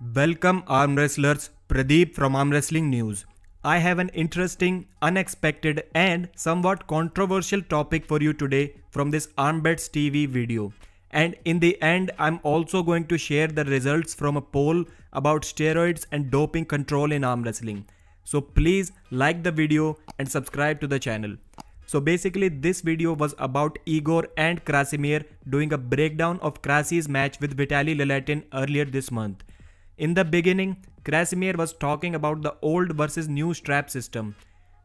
Welcome arm wrestlers, Pradeep from Arm Wrestling News. I have an interesting, unexpected and somewhat controversial topic for you today from this Armbets TV video. And in the end, I'm also going to share the results from a poll about steroids and doping control in arm wrestling. So please like the video and subscribe to the channel. So basically this video was about Igor and Krasimir doing a breakdown of Krasi's match with Vitaly Lalatin earlier this month. In the beginning, Krasimir was talking about the old versus new strap system,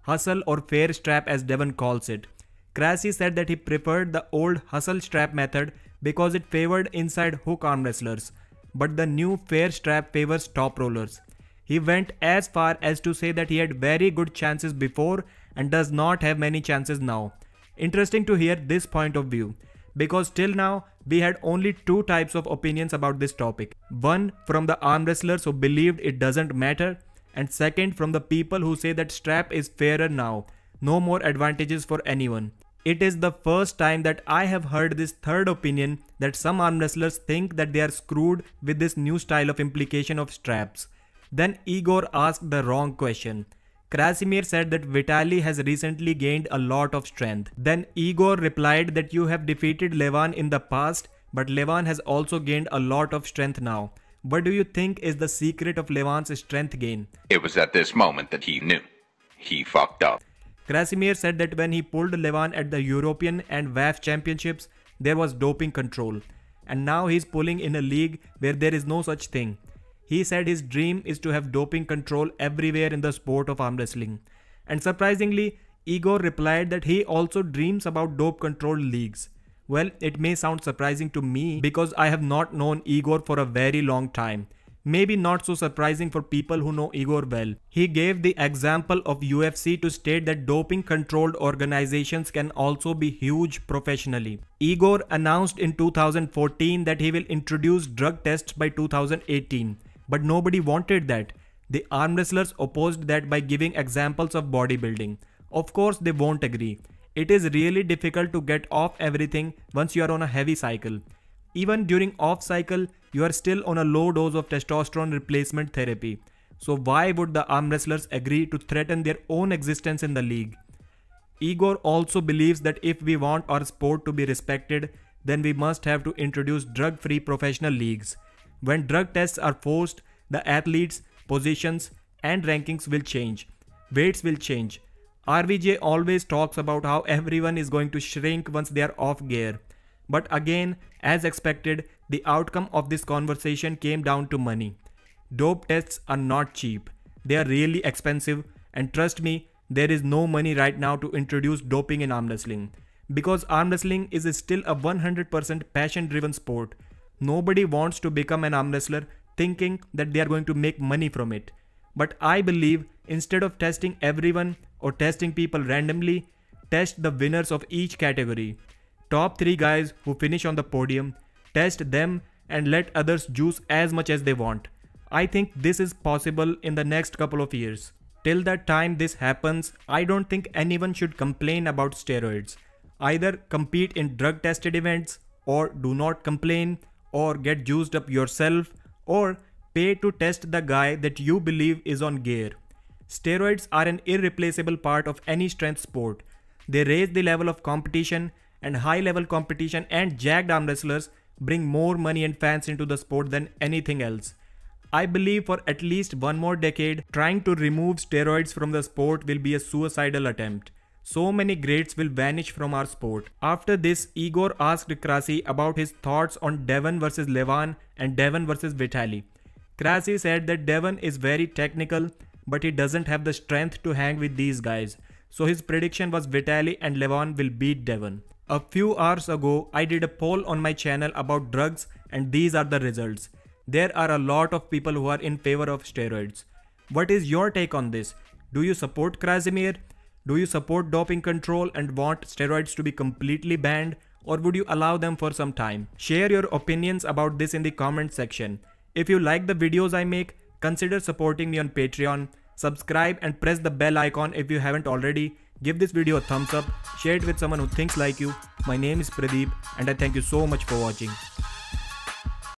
hustle or fair strap as Devon calls it. Krasi said that he preferred the old hustle strap method because it favored inside hook arm wrestlers, but the new fair strap favors top rollers. He went as far as to say that he had very good chances before and does not have many chances now. Interesting to hear this point of view because till now we had only two types of opinions about this topic. One from the arm wrestlers who believed it doesn't matter and second from the people who say that strap is fairer now, no more advantages for anyone. It is the first time that I have heard this third opinion that some arm wrestlers think that they are screwed with this new style of implication of straps. Then Igor asked the wrong question. Krasimir said that Vitali has recently gained a lot of strength. Then Igor replied that you have defeated Levan in the past, but Levan has also gained a lot of strength now. What do you think is the secret of Levan's strength gain? It was at this moment that he knew. He fucked up. Krasimir said that when he pulled Levan at the European and WAF championships, there was doping control. And now he's pulling in a league where there is no such thing. He said his dream is to have doping control everywhere in the sport of arm wrestling. And surprisingly, Igor replied that he also dreams about dope control leagues. Well, it may sound surprising to me because I have not known Igor for a very long time. Maybe not so surprising for people who know Igor well. He gave the example of UFC to state that doping controlled organizations can also be huge professionally. Igor announced in 2014 that he will introduce drug tests by 2018. But nobody wanted that. The arm wrestlers opposed that by giving examples of bodybuilding. Of course, they won't agree. It is really difficult to get off everything once you are on a heavy cycle. Even during off cycle, you are still on a low dose of testosterone replacement therapy. So why would the arm wrestlers agree to threaten their own existence in the league? Igor also believes that if we want our sport to be respected, then we must have to introduce drug-free professional leagues. When drug tests are forced, the athletes' positions and rankings will change. Weights will change. RVJ always talks about how everyone is going to shrink once they are off gear. But again, as expected, the outcome of this conversation came down to money. Dope tests are not cheap, they are really expensive, and trust me, there is no money right now to introduce doping in arm wrestling. Because arm wrestling is still a 100% passion driven sport, Nobody wants to become an arm wrestler thinking that they are going to make money from it. But I believe instead of testing everyone or testing people randomly, test the winners of each category. Top 3 guys who finish on the podium, test them and let others juice as much as they want. I think this is possible in the next couple of years. Till the time this happens, I don't think anyone should complain about steroids. Either compete in drug tested events or do not complain or get juiced up yourself or pay to test the guy that you believe is on gear. Steroids are an irreplaceable part of any strength sport. They raise the level of competition and high level competition and jagged arm wrestlers bring more money and fans into the sport than anything else. I believe for at least one more decade, trying to remove steroids from the sport will be a suicidal attempt so many greats will vanish from our sport. After this, Igor asked Krasi about his thoughts on Devon versus Levan and Devon versus Vitali. Krasi said that Devon is very technical, but he doesn't have the strength to hang with these guys. So his prediction was Vitali and Levan will beat Devon. A few hours ago, I did a poll on my channel about drugs and these are the results. There are a lot of people who are in favor of steroids. What is your take on this? Do you support Krasimir? Do you support doping control and want steroids to be completely banned or would you allow them for some time? Share your opinions about this in the comment section. If you like the videos I make, consider supporting me on Patreon. Subscribe and press the bell icon if you haven't already. Give this video a thumbs up, share it with someone who thinks like you. My name is Pradeep and I thank you so much for watching.